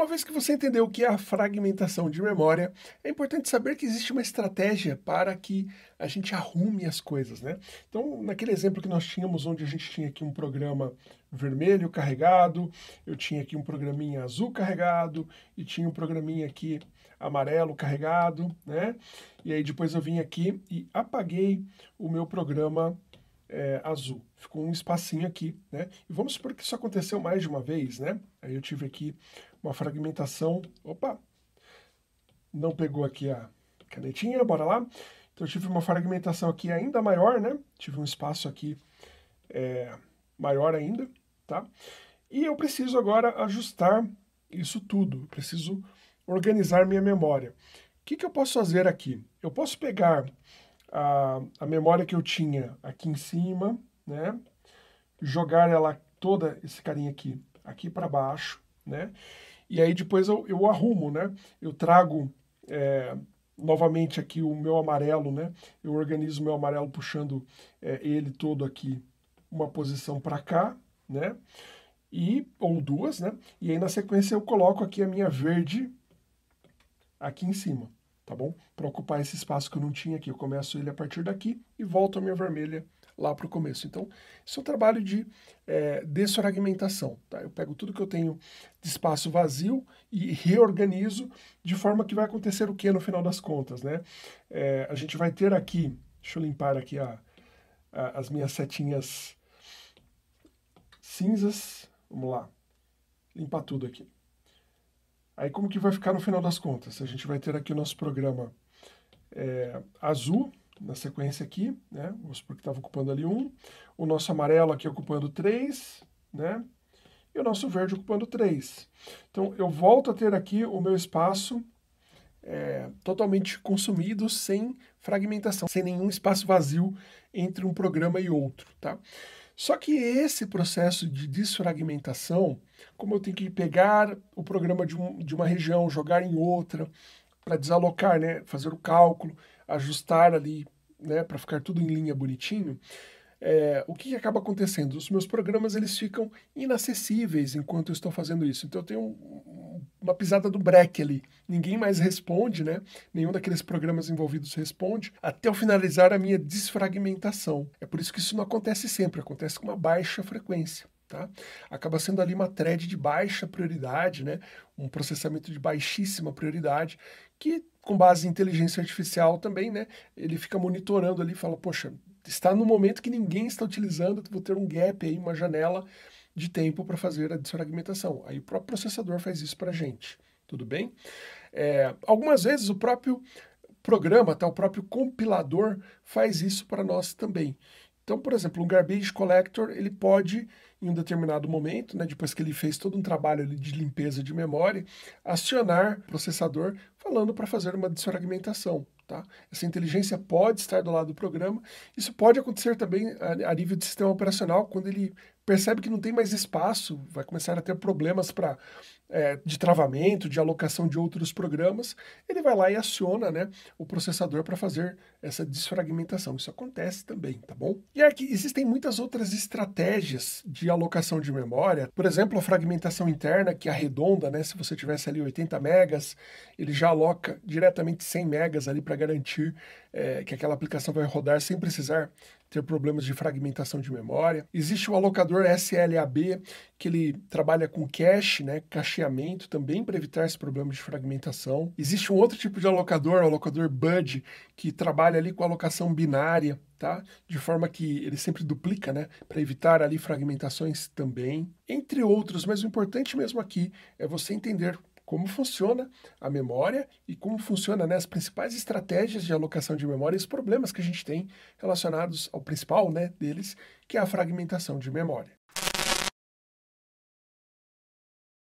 Uma vez que você entendeu o que é a fragmentação de memória, é importante saber que existe uma estratégia para que a gente arrume as coisas, né? Então, naquele exemplo que nós tínhamos, onde a gente tinha aqui um programa vermelho carregado, eu tinha aqui um programinha azul carregado e tinha um programinha aqui amarelo carregado, né? E aí depois eu vim aqui e apaguei o meu programa é, azul. Ficou um espacinho aqui, né? E vamos supor que isso aconteceu mais de uma vez, né? Aí eu tive aqui uma fragmentação. Opa! Não pegou aqui a canetinha, bora lá. Então eu tive uma fragmentação aqui ainda maior, né? Tive um espaço aqui é, maior ainda, tá? E eu preciso agora ajustar isso tudo. Eu preciso organizar minha memória. O que, que eu posso fazer aqui? Eu posso pegar a, a memória que eu tinha aqui em cima, né? Jogar ela toda, esse carinha aqui, aqui para baixo, né? E aí depois eu, eu arrumo, né? Eu trago é, novamente aqui o meu amarelo, né? Eu organizo o meu amarelo puxando é, ele todo aqui uma posição para cá, né? E, ou duas, né? E aí na sequência eu coloco aqui a minha verde aqui em cima, tá bom? Para ocupar esse espaço que eu não tinha aqui. Eu começo ele a partir daqui e volto a minha vermelha lá para o começo. Então, isso é um trabalho de é, desfragmentação. Tá? Eu pego tudo que eu tenho de espaço vazio e reorganizo de forma que vai acontecer o que no final das contas, né? É, a gente vai ter aqui, deixa eu limpar aqui a, a, as minhas setinhas cinzas. Vamos lá, limpar tudo aqui. Aí como que vai ficar no final das contas? A gente vai ter aqui o nosso programa é, azul, na sequência aqui, né? Vamos supor que estava ocupando ali Um. O nosso amarelo aqui ocupando três, né? E o nosso verde ocupando três. Então, eu volto a ter aqui o meu espaço é, totalmente consumido, sem fragmentação, sem nenhum espaço vazio entre um programa e outro, tá? Só que esse processo de desfragmentação, como eu tenho que pegar o programa de, um, de uma região, jogar em outra, para desalocar, né, fazer o cálculo, ajustar ali, né, para ficar tudo em linha bonitinho, é, o que acaba acontecendo? Os meus programas eles ficam inacessíveis enquanto eu estou fazendo isso. Então eu tenho um, uma pisada do breque ali. Ninguém mais responde, né? Nenhum daqueles programas envolvidos responde até eu finalizar a minha desfragmentação. É por isso que isso não acontece sempre, acontece com uma baixa frequência. Tá? Acaba sendo ali uma thread de baixa prioridade, né? um processamento de baixíssima prioridade, que com base em inteligência artificial também, né? ele fica monitorando ali e fala, poxa, está no momento que ninguém está utilizando, vou ter um gap aí, uma janela de tempo para fazer a desfragmentação. Aí o próprio processador faz isso para a gente, tudo bem? É, algumas vezes o próprio programa, tá, o próprio compilador faz isso para nós também. Então, por exemplo, um garbage collector, ele pode em um determinado momento, né, depois que ele fez todo um trabalho de limpeza de memória, acionar o processador falando para fazer uma desfragmentação. Tá? Essa inteligência pode estar do lado do programa. Isso pode acontecer também a, nível do sistema operacional, quando ele percebe que não tem mais espaço, vai começar a ter problemas para é, de travamento, de alocação de outros programas, ele vai lá e aciona né, o processador para fazer essa desfragmentação. Isso acontece também, tá bom? E aqui é existem muitas outras estratégias de alocação de memória, por exemplo, a fragmentação interna, que arredonda, né? Se você tivesse ali 80 megas, ele já aloca diretamente 100 megas ali para garantir é, que aquela aplicação vai rodar sem precisar ter problemas de fragmentação de memória. Existe o alocador SLAB, que ele trabalha com cache, né, cacheamento também para evitar esse problema de fragmentação. Existe um outro tipo de alocador, o alocador BUD, que trabalha ali com alocação binária, tá? De forma que ele sempre duplica, né, para evitar ali fragmentações também. Entre outros, mas o importante mesmo aqui é você entender como funciona a memória e como funciona né, as principais estratégias de alocação de memória e os problemas que a gente tem relacionados ao principal né, deles, que é a fragmentação de memória.